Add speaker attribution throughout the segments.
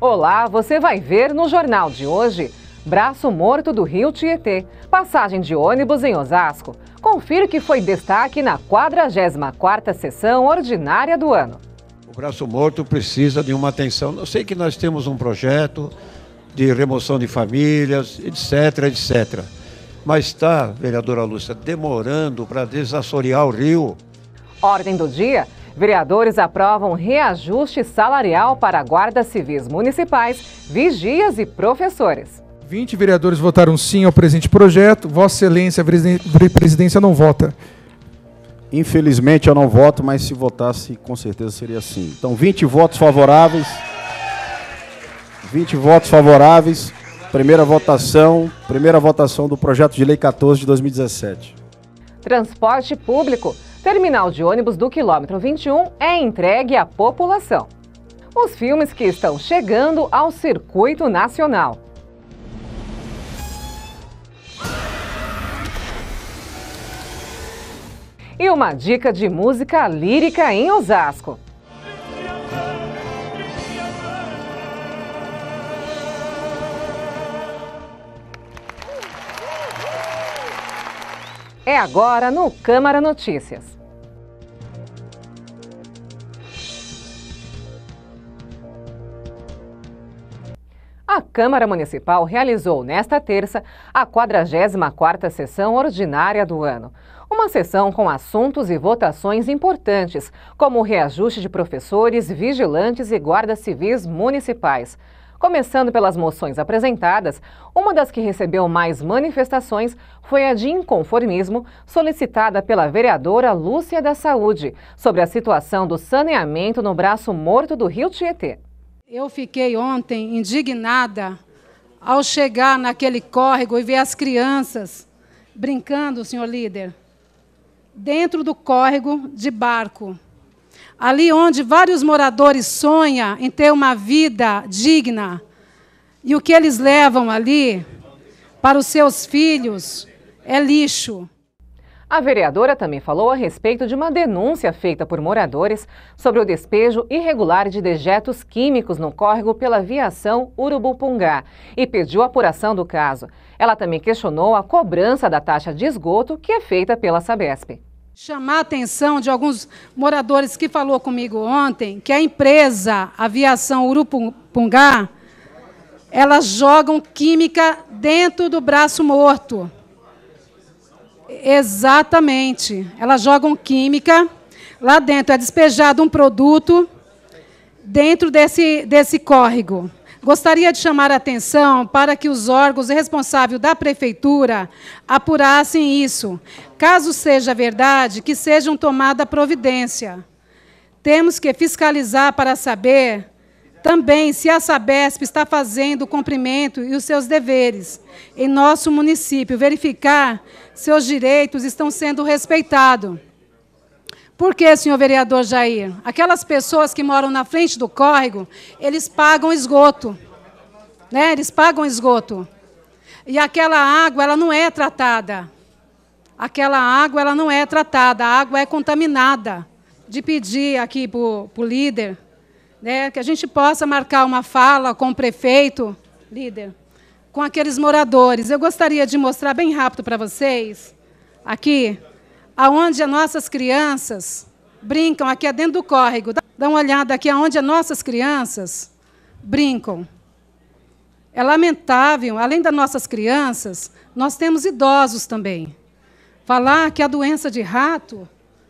Speaker 1: Olá, você vai ver no jornal de hoje. Braço morto do rio Tietê. Passagem de ônibus em Osasco. Confira que foi destaque na 44ª sessão ordinária do ano.
Speaker 2: O braço morto precisa de uma atenção. Eu sei que nós temos um projeto de remoção de famílias, etc, etc. Mas está, vereadora Lúcia, demorando para desassorear o rio.
Speaker 1: Ordem do dia Vereadores aprovam reajuste salarial para guardas civis municipais, vigias e professores.
Speaker 3: 20 vereadores votaram sim ao presente projeto. Vossa Excelência, a presidência não vota.
Speaker 2: Infelizmente eu não voto, mas se votasse, com certeza seria sim. Então, 20 votos favoráveis. 20 votos favoráveis. Primeira votação, primeira votação do projeto de lei 14 de 2017.
Speaker 1: Transporte público. Terminal de ônibus do quilômetro 21 é entregue à população. Os filmes que estão chegando ao circuito nacional. E uma dica de música lírica em Osasco. É agora no Câmara Notícias. a Câmara Municipal realizou nesta terça a 44ª sessão ordinária do ano. Uma sessão com assuntos e votações importantes, como o reajuste de professores, vigilantes e guardas civis municipais. Começando pelas moções apresentadas, uma das que recebeu mais manifestações foi a de inconformismo solicitada pela vereadora Lúcia da Saúde sobre a situação do saneamento no braço morto do Rio Tietê.
Speaker 4: Eu fiquei ontem indignada ao chegar naquele córrego e ver as crianças brincando, senhor líder, dentro do córrego de barco. Ali onde vários moradores sonham em ter uma vida digna. E o que eles levam ali para os seus
Speaker 1: filhos é lixo. A vereadora também falou a respeito de uma denúncia feita por moradores sobre o despejo irregular de dejetos químicos no córrego pela viação Urubupungá e pediu apuração do caso. Ela também questionou a cobrança da taxa de esgoto que é feita pela Sabesp.
Speaker 4: Chamar a atenção de alguns moradores que falou comigo ontem que a empresa Aviação Urupungá, elas jogam química dentro do braço morto. Exatamente. Elas jogam química. Lá dentro é despejado um produto dentro desse, desse córrego. Gostaria de chamar a atenção para que os órgãos responsáveis da prefeitura apurassem isso. Caso seja verdade, que sejam tomada providência. Temos que fiscalizar para saber também, se a Sabesp está fazendo o cumprimento e os seus deveres em nosso município, verificar se os direitos estão sendo respeitados. Por que, senhor vereador Jair? Aquelas pessoas que moram na frente do córrego, eles pagam esgoto. Né? Eles pagam esgoto. E aquela água, ela não é tratada. Aquela água, ela não é tratada. A água é contaminada. De pedir aqui para o líder né, que a gente possa marcar uma fala com o prefeito, líder, com aqueles moradores. Eu gostaria de mostrar bem rápido para vocês, aqui, aonde as nossas crianças brincam, aqui é dentro do córrego. Dá uma olhada aqui aonde as nossas crianças brincam. É lamentável, além das nossas crianças, nós temos idosos também. Falar que a doença de rato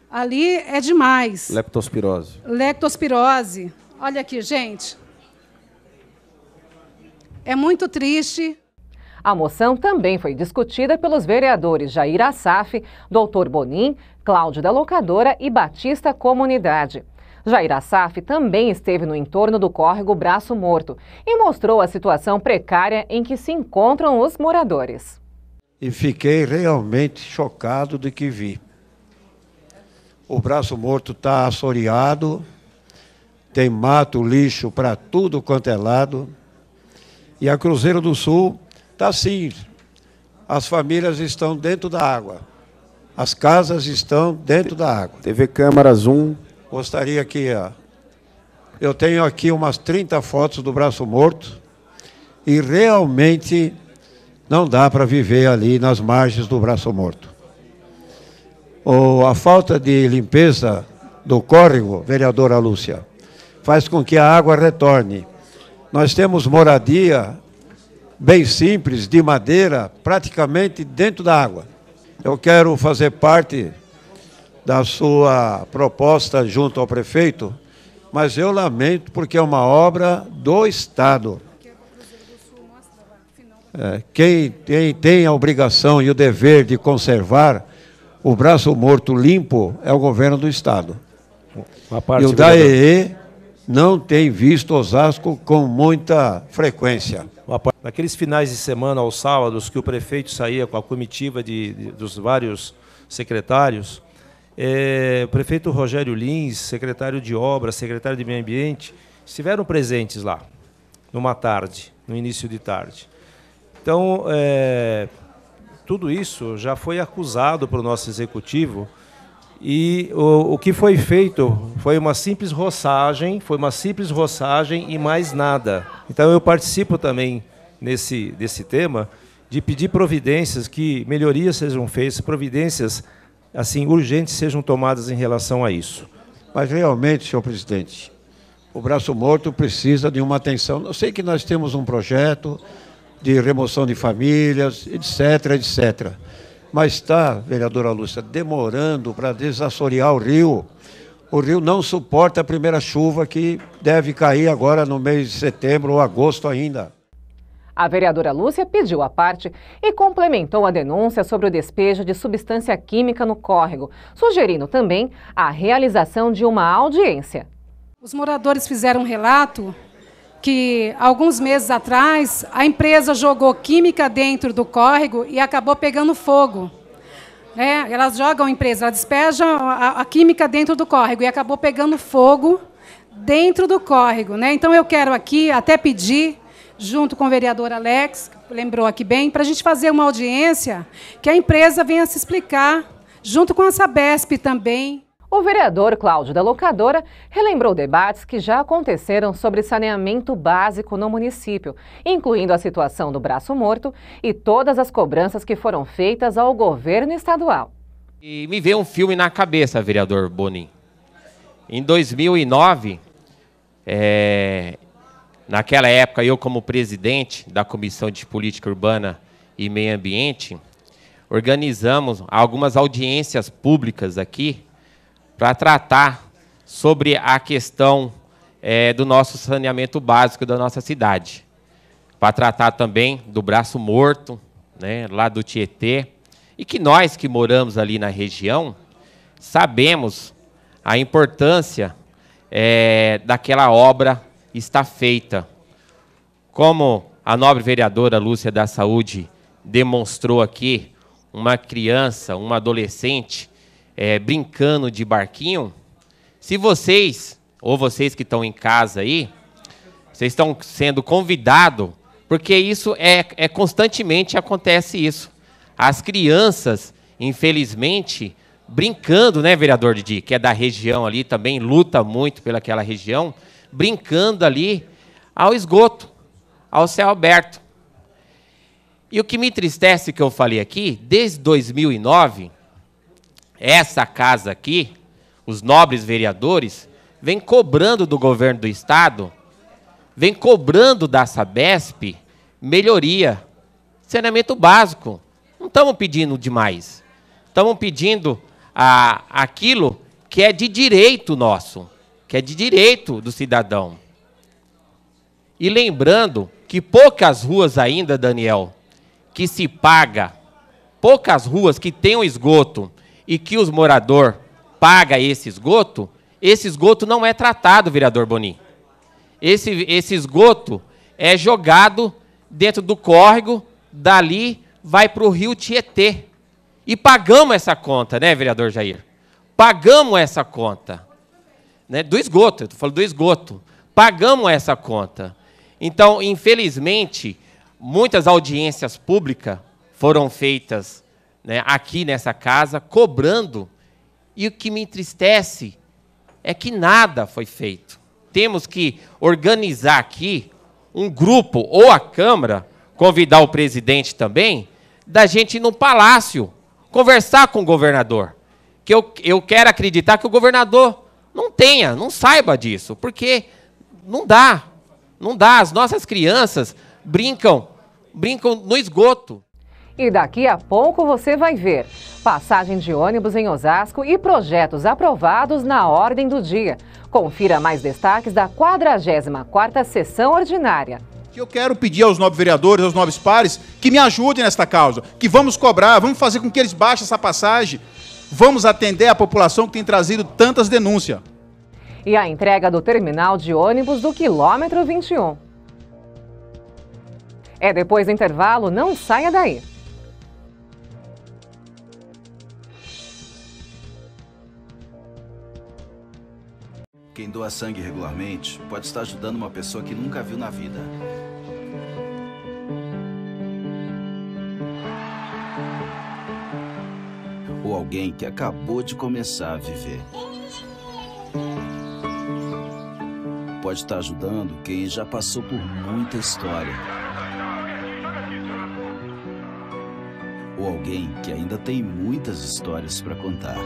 Speaker 4: ali é demais.
Speaker 5: Leptospirose.
Speaker 4: Leptospirose. Olha aqui, gente.
Speaker 1: É muito triste. A moção também foi discutida pelos vereadores Jair Assaf, Doutor Bonim, Cláudio da Locadora e Batista Comunidade. Jair Assaf também esteve no entorno do córrego Braço Morto e mostrou a situação precária em que se encontram os moradores.
Speaker 2: E fiquei realmente chocado do que vi. O Braço Morto está assoreado, tem mato, lixo para tudo quanto é lado. E a Cruzeiro do Sul está assim. As famílias estão dentro da água. As casas estão dentro da água. TV Câmara Zoom. Gostaria que. Ó, eu tenho aqui umas 30 fotos do braço morto. E realmente não dá para viver ali nas margens do braço morto. Ou a falta de limpeza do córrego, vereadora Lúcia faz com que a água retorne. Nós temos moradia bem simples, de madeira, praticamente dentro da água. Eu quero fazer parte da sua proposta junto ao prefeito, mas eu lamento porque é uma obra do Estado. É, quem tem, tem a obrigação e o dever de conservar o braço morto limpo é o governo do Estado. Uma parte, e o DAEE não tem visto Osasco com muita frequência.
Speaker 6: Naqueles finais de semana aos sábados que o prefeito saía com a comitiva de, de dos vários secretários, é, o prefeito Rogério Lins, secretário de Obras, secretário de Meio Ambiente, estiveram presentes lá, numa tarde, no início de tarde. Então, é, tudo isso já foi acusado para o nosso executivo e o, o que foi feito foi uma simples roçagem, foi uma simples roçagem e mais nada. Então eu participo também nesse desse tema de pedir providências que melhorias sejam feitas, providências assim urgentes sejam tomadas em relação a
Speaker 2: isso. Mas realmente, senhor presidente, o braço morto precisa de uma atenção. Eu sei que nós temos um projeto de remoção de famílias, etc, etc. Mas está, vereadora Lúcia, demorando para desassorear o rio. O rio não suporta a primeira chuva que deve cair agora no mês de setembro ou agosto ainda.
Speaker 1: A vereadora Lúcia pediu a parte e complementou a denúncia sobre o despejo de substância química no córrego, sugerindo também a realização de uma audiência. Os moradores fizeram um relato que
Speaker 4: alguns meses atrás a empresa jogou química dentro do córrego e acabou pegando fogo. Né? Elas jogam a empresa, elas despejam a, a química dentro do córrego e acabou pegando fogo dentro do córrego. Né? Então eu quero aqui até pedir, junto com o vereador Alex, que lembrou aqui bem, para a gente fazer uma audiência
Speaker 1: que a empresa venha se explicar, junto com a Sabesp também. O vereador Cláudio da Locadora relembrou debates que já aconteceram sobre saneamento básico no município, incluindo a situação do braço morto e todas as cobranças que foram feitas ao governo estadual.
Speaker 7: E me veio um filme na cabeça, vereador Bonin. Em 2009, é, naquela época, eu como presidente da Comissão de Política Urbana e Meio Ambiente, organizamos algumas audiências públicas aqui para tratar sobre a questão é, do nosso saneamento básico da nossa cidade. Para tratar também do braço morto, né, lá do Tietê. E que nós que moramos ali na região sabemos a importância é, daquela obra está feita. Como a nobre vereadora Lúcia da Saúde demonstrou aqui, uma criança, uma adolescente é, brincando de barquinho, se vocês, ou vocês que estão em casa aí, vocês estão sendo convidados, porque isso é, é constantemente acontece isso. As crianças, infelizmente, brincando, né, vereador Didi, que é da região ali também, luta muito pelaquela região, brincando ali ao esgoto, ao céu aberto. E o que me entristece que eu falei aqui, desde 2009, essa casa aqui, os nobres vereadores, vem cobrando do governo do estado, vem cobrando da Sabesp melhoria, saneamento básico. Não estamos pedindo demais. Estamos pedindo a, aquilo que é de direito nosso, que é de direito do cidadão. E lembrando que poucas ruas ainda, Daniel, que se paga, poucas ruas que têm o esgoto e que os moradores paga esse esgoto, esse esgoto não é tratado, vereador Bonin. Esse, esse esgoto é jogado dentro do córrego, dali vai para o rio Tietê. E pagamos essa conta, né, vereador Jair? Pagamos essa conta. Né, do esgoto, eu estou falando do esgoto. Pagamos essa conta. Então, infelizmente, muitas audiências públicas foram feitas né, aqui nessa casa, cobrando, e o que me entristece é que nada foi feito. Temos que organizar aqui um grupo ou a Câmara, convidar o presidente também, da gente ir no palácio, conversar com o governador. Que eu, eu quero acreditar que o governador não tenha, não saiba disso, porque não dá. Não dá. As nossas crianças brincam, brincam no esgoto.
Speaker 1: E daqui a pouco você vai ver passagem de ônibus em Osasco e projetos aprovados na ordem do dia. Confira mais destaques da 44ª Sessão Ordinária.
Speaker 3: Eu quero pedir aos nove vereadores, aos novos pares, que me ajudem nesta causa, que vamos cobrar, vamos fazer com que eles baixem essa passagem, vamos atender a população que tem trazido tantas denúncias.
Speaker 1: E a entrega do terminal de ônibus do quilômetro 21. É depois do intervalo, não saia daí.
Speaker 5: Quem doa sangue regularmente pode estar ajudando uma pessoa que nunca viu na vida. Ou alguém que acabou de começar a viver. Pode estar ajudando quem já passou por muita história. Ou alguém que ainda tem muitas histórias para contar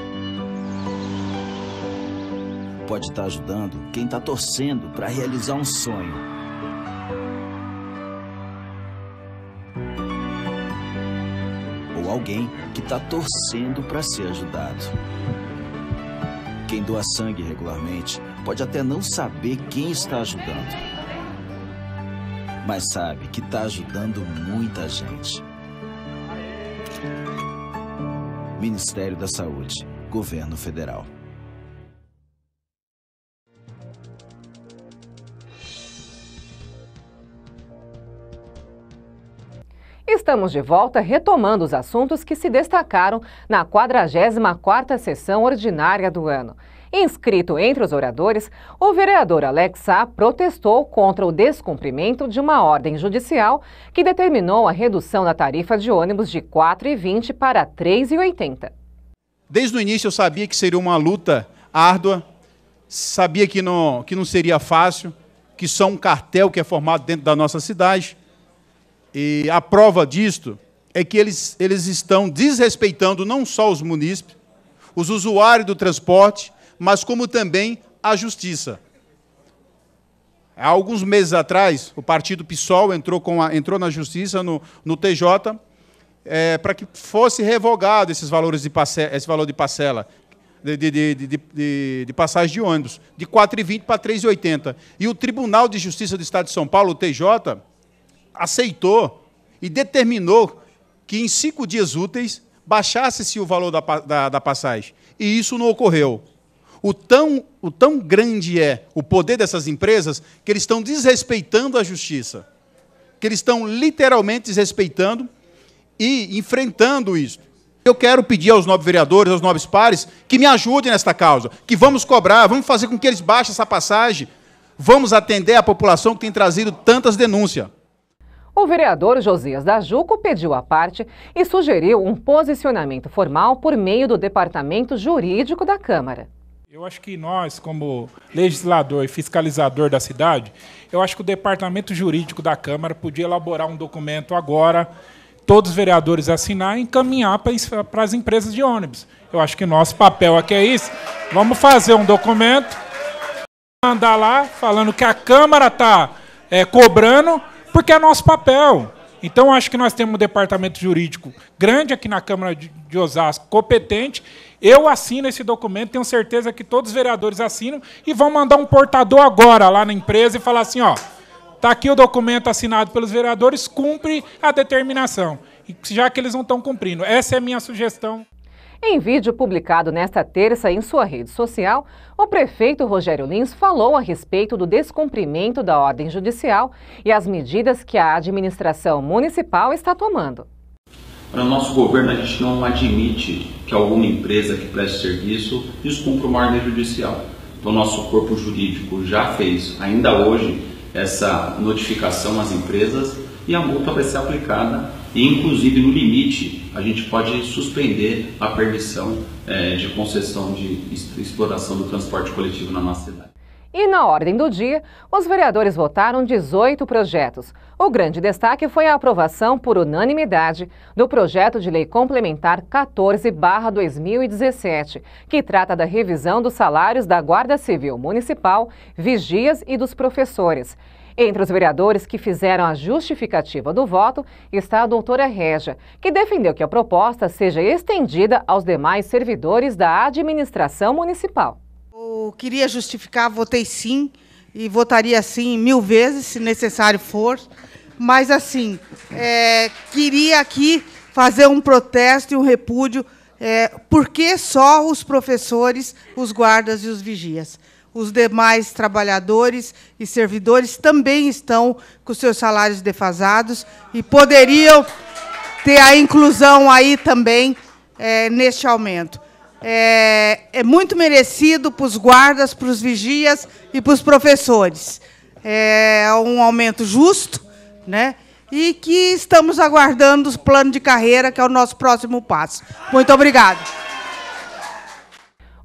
Speaker 5: pode estar ajudando quem está torcendo para realizar um sonho. Ou alguém que está torcendo para ser ajudado. Quem doa sangue regularmente pode até não saber quem está ajudando, mas sabe que está ajudando muita gente. Ministério da Saúde, Governo Federal.
Speaker 1: Estamos de volta retomando os assuntos que se destacaram na 44ª sessão ordinária do ano. Inscrito entre os oradores, o vereador Alex Sá protestou contra o descumprimento de uma ordem judicial que determinou a redução da tarifa de ônibus de R$ 4,20 para R$ 3,80.
Speaker 3: Desde o início eu sabia que seria uma luta árdua, sabia que não, que não seria fácil, que só um cartel que é formado dentro da nossa cidade e a prova disto é que eles, eles estão desrespeitando não só os munícipes, os usuários do transporte, mas como também a justiça. Há alguns meses atrás, o partido PSOL entrou, com a, entrou na justiça, no, no TJ, é, para que fosse revogado esses valores de parcela, esse valor de parcela, de, de, de, de passagem de ônibus, de 4,20 para 3,80. E o Tribunal de Justiça do Estado de São Paulo, o TJ, aceitou e determinou que em cinco dias úteis baixasse-se o valor da, da, da, passagem. E isso não ocorreu. O tão, o tão grande é o poder dessas empresas que eles estão desrespeitando a justiça. Que eles estão literalmente desrespeitando e enfrentando isso. Eu quero pedir aos novos vereadores, aos novos pares, que me ajudem nesta causa, que vamos cobrar, vamos fazer com que eles baixem essa passagem, vamos atender a população que tem trazido tantas denúncias.
Speaker 1: O vereador Josias da Juco pediu a parte e sugeriu um posicionamento formal por meio do Departamento Jurídico da Câmara.
Speaker 8: Eu acho que nós, como legislador e fiscalizador da cidade, eu acho que o Departamento Jurídico da Câmara podia elaborar um documento agora, todos os vereadores assinar e encaminhar para as empresas de ônibus. Eu acho que nosso papel aqui é isso. Vamos fazer um documento, mandar lá falando que a Câmara está é, cobrando porque é nosso papel. Então, acho que nós temos um departamento jurídico grande aqui na Câmara de Osasco, competente. Eu assino esse documento, tenho certeza que todos os vereadores assinam e vão mandar um portador agora lá na empresa e falar assim: ó, está aqui o documento assinado pelos vereadores, cumpre a determinação. Já que eles não estão cumprindo.
Speaker 1: Essa é a minha sugestão. Em vídeo publicado nesta terça em sua rede social, o prefeito Rogério Lins falou a respeito do descumprimento da ordem judicial e as medidas que a administração municipal está tomando.
Speaker 7: Para o nosso governo, a gente não admite que alguma empresa que preste serviço descumpra uma ordem judicial. Então, nosso corpo jurídico já fez, ainda hoje, essa notificação às empresas e a multa vai ser aplicada e, inclusive, no limite, a gente pode suspender a permissão é, de concessão de exploração do transporte coletivo na nossa cidade.
Speaker 1: E na ordem do dia, os vereadores votaram 18 projetos. O grande destaque foi a aprovação por unanimidade do projeto de lei complementar 14/2017, que trata da revisão dos salários da Guarda Civil Municipal, vigias e dos professores. Entre os vereadores que fizeram a justificativa do voto está a doutora Regia, que defendeu que a proposta seja estendida aos demais servidores da administração municipal. Eu queria justificar, votei sim e votaria sim mil vezes, se necessário
Speaker 4: for. Mas, assim, é, queria aqui fazer um protesto e um repúdio. É, por que só os professores, os guardas e os vigias? os demais trabalhadores e servidores também estão com seus salários defasados e poderiam ter a inclusão aí também é, neste aumento. É, é muito merecido para os guardas, para os vigias e para os professores. É um aumento
Speaker 1: justo, né? E que estamos aguardando o plano de carreira, que é o nosso próximo passo. Muito obrigado.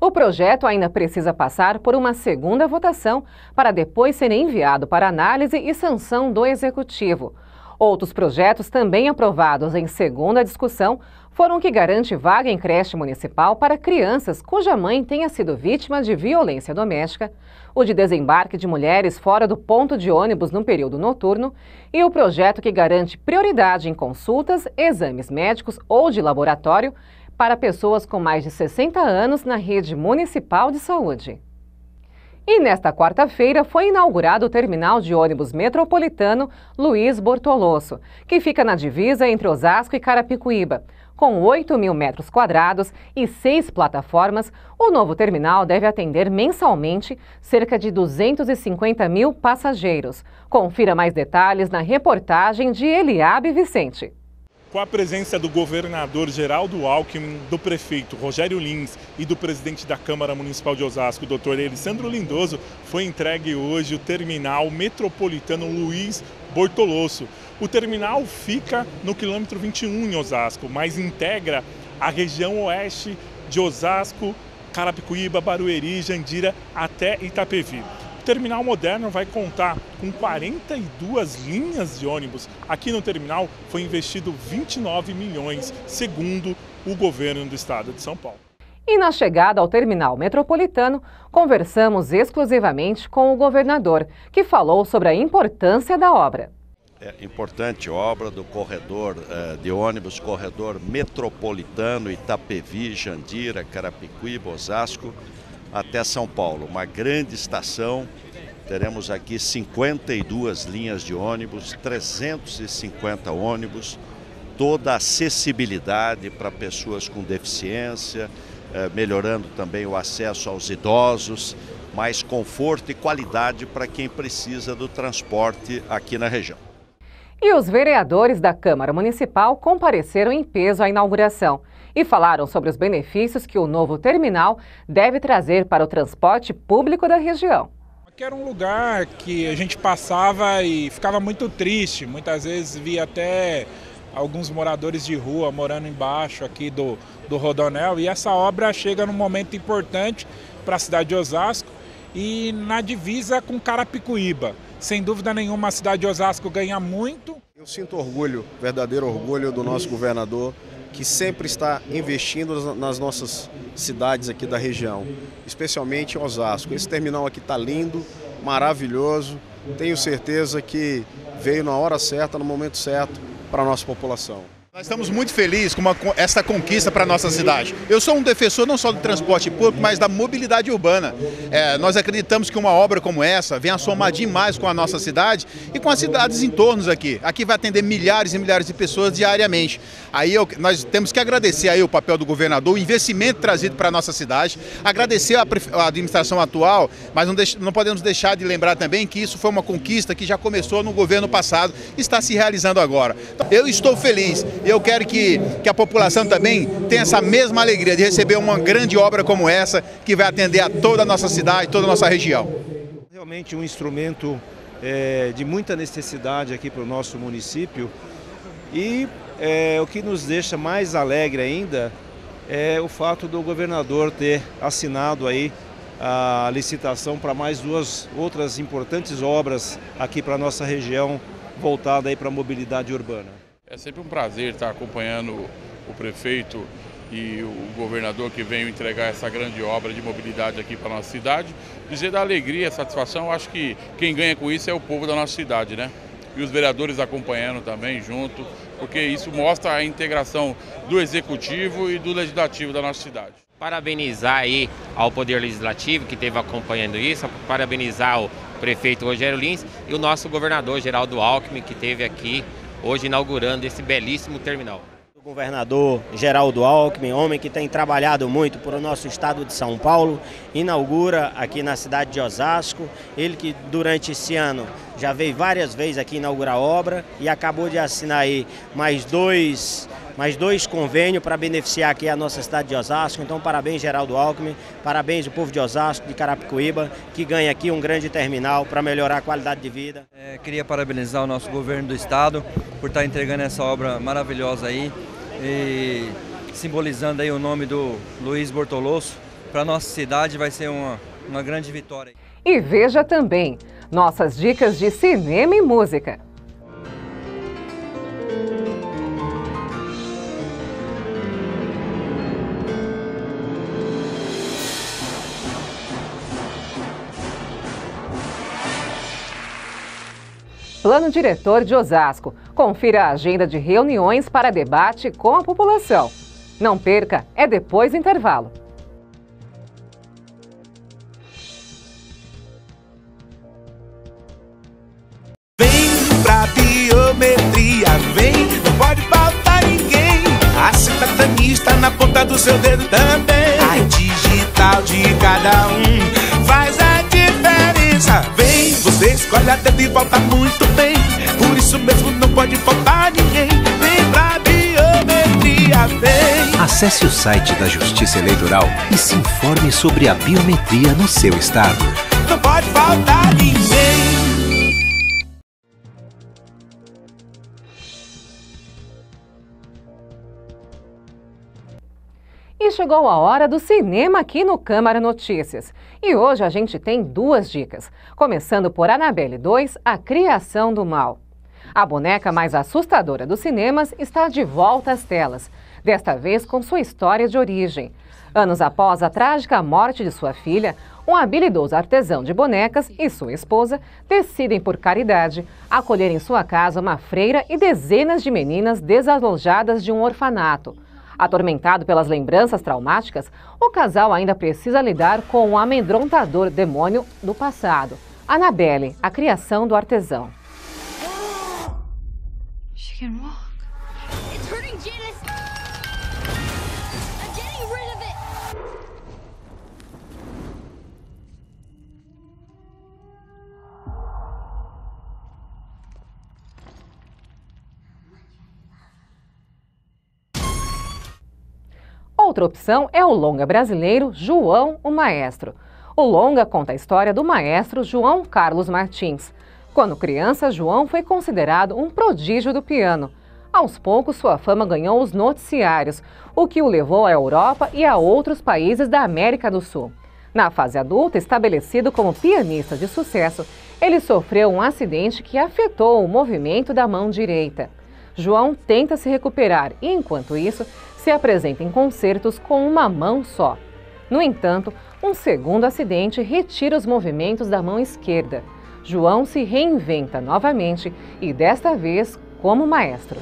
Speaker 1: O projeto ainda precisa passar por uma segunda votação para depois ser enviado para análise e sanção do Executivo. Outros projetos também aprovados em segunda discussão foram o que garante vaga em creche municipal para crianças cuja mãe tenha sido vítima de violência doméstica, o de desembarque de mulheres fora do ponto de ônibus no período noturno e o projeto que garante prioridade em consultas, exames médicos ou de laboratório para pessoas com mais de 60 anos na rede municipal de saúde. E nesta quarta-feira foi inaugurado o terminal de ônibus metropolitano Luiz Bortolosso, que fica na divisa entre Osasco e Carapicuíba. Com 8 mil metros quadrados e seis plataformas, o novo terminal deve atender mensalmente cerca de 250 mil passageiros. Confira mais detalhes na reportagem de Eliabe Vicente
Speaker 8: com a presença do governador Geraldo Alckmin, do prefeito Rogério Lins e do presidente da Câmara Municipal de Osasco, Dr. Alessandro Lindoso, foi entregue hoje o terminal metropolitano Luiz Bortolosso. O terminal fica no quilômetro 21 em Osasco, mas integra a região oeste de Osasco, Carapicuíba, Barueri, Jandira até Itapevi terminal moderno vai contar com 42 linhas de ônibus. Aqui no terminal foi investido 29 milhões, segundo o governo do estado de São Paulo.
Speaker 1: E na chegada ao terminal metropolitano, conversamos exclusivamente com o governador, que falou sobre a importância da obra.
Speaker 2: É importante obra do corredor eh, de ônibus, corredor metropolitano Itapevi, Jandira, Carapicuí Bosasco até São Paulo. Uma grande estação. Teremos aqui 52 linhas de ônibus, 350 ônibus, toda acessibilidade para pessoas com deficiência, eh, melhorando também o acesso aos idosos, mais conforto e qualidade para quem precisa do transporte aqui na região.
Speaker 1: E os vereadores da Câmara Municipal compareceram em peso à inauguração e falaram sobre os benefícios que o novo terminal deve trazer para o transporte público da região.
Speaker 8: Aqui era um lugar que a gente passava e ficava muito triste, muitas vezes via até alguns moradores de rua morando embaixo aqui do, do Rodonel. E essa obra chega num momento importante para a cidade de Osasco e na divisa com Carapicuíba. Sem dúvida nenhuma, a cidade de Osasco
Speaker 2: ganha muito. Eu sinto orgulho, verdadeiro orgulho do nosso governador que sempre está investindo nas nossas cidades aqui da região, especialmente Osasco. Esse terminal aqui está lindo, maravilhoso. Tenho certeza que veio na hora certa, no momento certo, para a nossa população. Nós estamos muito felizes com uma, com esta
Speaker 3: conquista para a nossa cidade. Eu sou um defensor não só do transporte público, mas da mobilidade urbana. É, nós acreditamos que uma obra como essa venha a somar demais com a nossa cidade e com as cidades em torno aqui. Aqui vai atender milhares e milhares de pessoas diariamente. Aí eu, nós temos que agradecer aí o papel do governador, o investimento trazido para a nossa cidade, agradecer a, a administração atual, mas não, deix, não podemos deixar de lembrar também que isso foi uma conquista que já começou no governo passado e está se realizando agora. Então, eu estou feliz. E eu quero que, que a população também tenha essa mesma alegria de receber uma grande obra como essa, que vai atender a toda a nossa cidade, toda a nossa região.
Speaker 6: Realmente um instrumento é, de muita necessidade aqui para o nosso município. E é, o que nos deixa mais alegre ainda é o fato do governador ter assinado aí a licitação para mais duas outras importantes obras aqui para a nossa região voltada aí para a mobilidade urbana.
Speaker 3: É sempre um prazer estar acompanhando o prefeito e o governador que veio entregar essa grande obra de mobilidade aqui para a nossa cidade. Dizer da alegria, satisfação, acho que quem ganha com isso é o povo da nossa cidade, né? E os vereadores acompanhando também junto, porque isso mostra a integração do executivo e do legislativo da nossa cidade.
Speaker 7: Parabenizar aí ao Poder Legislativo que esteve acompanhando isso, parabenizar o prefeito Rogério Lins e o nosso governador Geraldo Alckmin que esteve aqui hoje inaugurando esse belíssimo terminal. O governador Geraldo Alckmin, homem que tem trabalhado muito para o nosso estado de São Paulo, inaugura aqui na cidade de Osasco. Ele que durante esse ano já veio várias vezes aqui inaugurar a obra e acabou de assinar aí mais dois mais dois convênios para beneficiar aqui a nossa cidade de Osasco. Então, parabéns, Geraldo Alckmin, parabéns o povo de Osasco, de Carapicuíba, que ganha aqui um grande terminal para melhorar a qualidade de vida.
Speaker 5: É, queria parabenizar o nosso
Speaker 6: governo do estado por estar tá entregando essa obra maravilhosa aí e simbolizando aí o nome do Luiz Bortolosso. Para nossa cidade vai ser uma, uma grande vitória.
Speaker 1: E veja também nossas dicas de cinema e música. Plano Diretor de Osasco. Confira a agenda de reuniões para debate com a população. Não perca, é depois do intervalo.
Speaker 4: Vem pra
Speaker 3: biometria, vem, não pode faltar ninguém. A cidadania está na ponta do seu dedo também. A digital de cada um Ser até de volta muito bem Por isso mesmo não pode faltar ninguém Vem pra biometria, vem
Speaker 6: Acesse o site da Justiça Eleitoral E se informe sobre a biometria no seu estado Não pode faltar ninguém
Speaker 1: E chegou a hora do cinema aqui no Câmara Notícias. E hoje a gente tem duas dicas, começando por Annabelle 2, A Criação do Mal. A boneca mais assustadora dos cinemas está de volta às telas, desta vez com sua história de origem. Anos após a trágica morte de sua filha, um habilidoso artesão de bonecas e sua esposa decidem, por caridade, acolher em sua casa uma freira e dezenas de meninas desalojadas de um orfanato. Atormentado pelas lembranças traumáticas, o casal ainda precisa lidar com o um amedrontador demônio do passado, Anabelle, a criação do artesão.
Speaker 5: She can walk.
Speaker 1: Outra opção é o longa brasileiro João o Maestro. O longa conta a história do maestro João Carlos Martins. Quando criança, João foi considerado um prodígio do piano. Aos poucos, sua fama ganhou os noticiários, o que o levou à Europa e a outros países da América do Sul. Na fase adulta, estabelecido como pianista de sucesso, ele sofreu um acidente que afetou o movimento da mão direita. João tenta se recuperar e, enquanto isso, se apresenta em concertos com uma mão só. No entanto, um segundo acidente retira os movimentos da mão esquerda. João se reinventa novamente e desta vez como maestro.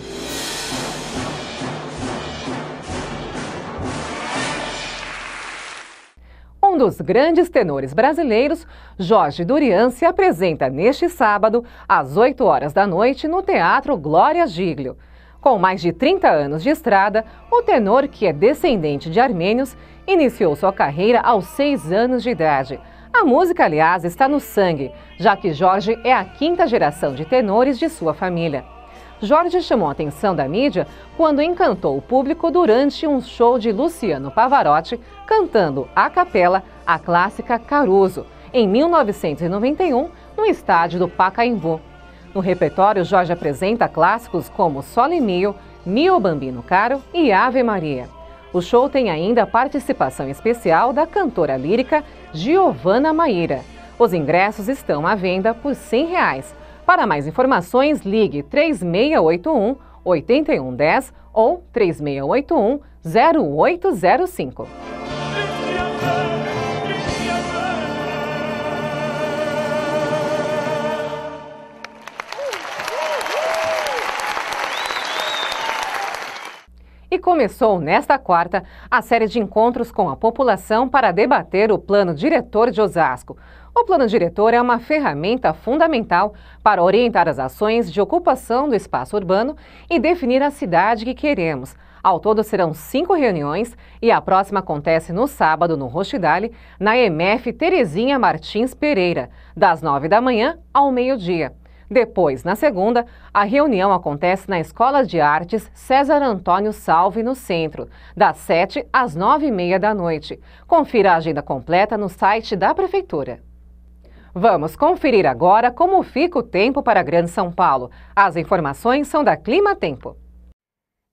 Speaker 1: Um dos grandes tenores brasileiros, Jorge Durian se apresenta neste sábado, às 8 horas da noite, no Teatro Glória Giglio. Com mais de 30 anos de estrada, o tenor, que é descendente de armênios, iniciou sua carreira aos 6 anos de idade. A música, aliás, está no sangue, já que Jorge é a quinta geração de tenores de sua família. Jorge chamou a atenção da mídia quando encantou o público durante um show de Luciano Pavarotti cantando a capela a clássica Caruso, em 1991, no estádio do Pacaembu. No repertório, Jorge apresenta clássicos como Solenio, Mio Bambino Caro e Ave Maria. O show tem ainda a participação especial da cantora lírica Giovanna Maíra. Os ingressos estão à venda por R$ 100. Reais. Para mais informações, ligue 3681 8110 ou 3681 0805. e começou nesta quarta a série de encontros com a população para debater o Plano Diretor de Osasco. O Plano Diretor é uma ferramenta fundamental para orientar as ações de ocupação do espaço urbano e definir a cidade que queremos. Ao todo serão cinco reuniões e a próxima acontece no sábado no Rochidale, na MF Terezinha Martins Pereira, das nove da manhã ao meio-dia. Depois, na segunda, a reunião acontece na Escola de Artes César Antônio Salve, no centro, das 7 às 9 e meia da noite. Confira a agenda completa no site da Prefeitura. Vamos conferir agora como fica o tempo para a Grande São Paulo. As informações são da Clima Tempo.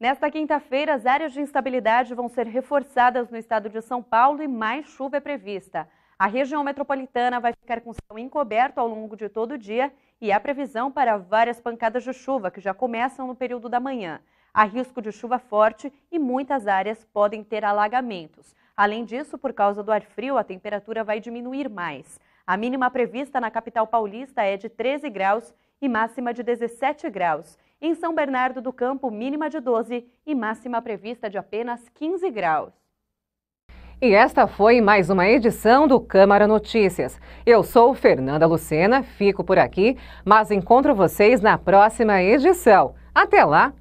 Speaker 1: Nesta quinta-feira, as áreas de instabilidade vão ser reforçadas no estado de São Paulo e mais chuva é prevista. A região metropolitana vai ficar com céu encoberto ao longo de todo o dia e há previsão para várias pancadas de chuva que já começam no período da manhã. Há risco de chuva forte e muitas áreas podem ter alagamentos. Além disso, por causa do ar frio, a temperatura vai diminuir mais. A mínima prevista na capital paulista é de 13 graus e máxima de 17 graus. Em São Bernardo do Campo, mínima de 12 e máxima prevista de apenas 15 graus. E esta foi mais uma edição do Câmara Notícias. Eu sou Fernanda Lucena, fico por aqui, mas encontro vocês na próxima edição. Até lá!